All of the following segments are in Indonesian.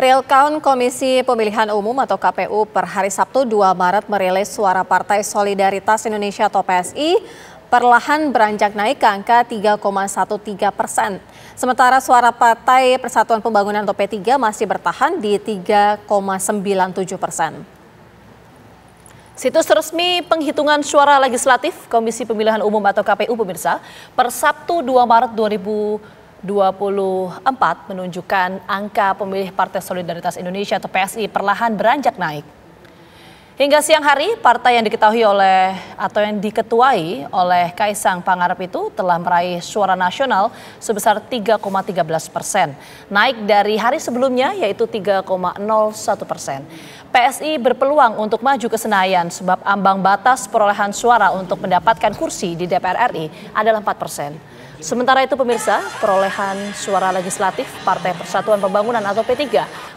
Real Count Komisi Pemilihan Umum atau KPU per hari Sabtu 2 Maret merilis suara Partai Solidaritas Indonesia atau PSI perlahan beranjak naik ke angka 3,13 persen. Sementara suara Partai Persatuan Pembangunan atau P3 masih bertahan di 3,97 persen. Situs resmi penghitungan suara legislatif Komisi Pemilihan Umum atau KPU pemirsa per Sabtu 2 Maret 2020 24 menunjukkan angka pemilih Partai Solidaritas Indonesia atau PSI perlahan beranjak naik. Hingga siang hari, partai yang diketahui oleh atau yang diketuai oleh Kaisang Pangarep itu telah meraih suara nasional sebesar 3,13 persen. Naik dari hari sebelumnya yaitu 3,01 persen. PSI berpeluang untuk maju ke Senayan sebab ambang batas perolehan suara untuk mendapatkan kursi di DPR RI adalah 4 persen. Sementara itu pemirsa, perolehan suara legislatif Partai Persatuan Pembangunan atau P3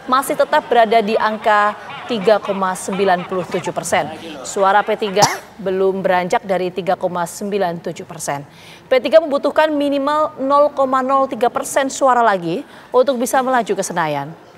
masih tetap berada di angka 3,97 persen. Suara P3 belum beranjak dari 3,97 persen. P3 membutuhkan minimal 0,03 persen suara lagi untuk bisa melaju ke Senayan.